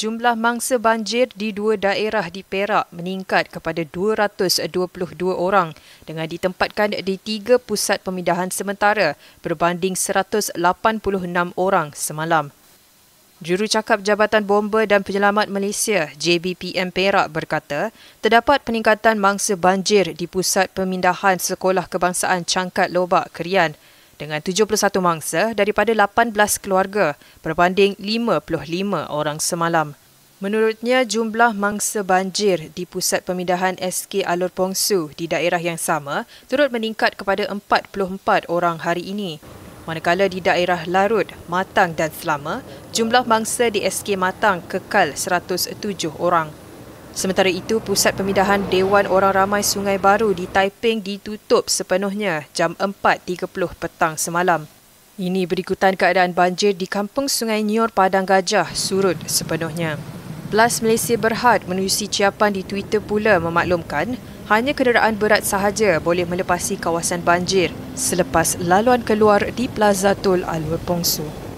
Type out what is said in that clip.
jumlah mangsa banjir di dua daerah di Perak meningkat kepada 222 orang dengan ditempatkan di tiga pusat pemindahan sementara berbanding 186 orang semalam. Jurucakap Jabatan Bomber dan Penyelamat Malaysia, JBPM Perak berkata, terdapat peningkatan mangsa banjir di pusat pemindahan Sekolah Kebangsaan Cangkat Lobak, Kerian dengan 71 mangsa daripada 18 keluarga berbanding 55 orang semalam. Menurutnya, jumlah mangsa banjir di pusat pemindahan SK Alor Pongsu di daerah yang sama turut meningkat kepada 44 orang hari ini. Manakala di daerah Larut, Matang dan Selama, jumlah mangsa di SK Matang kekal 107 orang. Sementara itu, pusat pemindahan Dewan Orang Ramai Sungai Baru di Taiping ditutup sepenuhnya jam 4.30 petang semalam. Ini berikutan keadaan banjir di kampung Sungai Nyor Padang Gajah surut sepenuhnya. Blas Malaysia Berhad menerusi ciapan di Twitter pula memaklumkan hanya kenderaan berat sahaja boleh melepasi kawasan banjir selepas laluan keluar di Plaza Tol Alur Pongsu.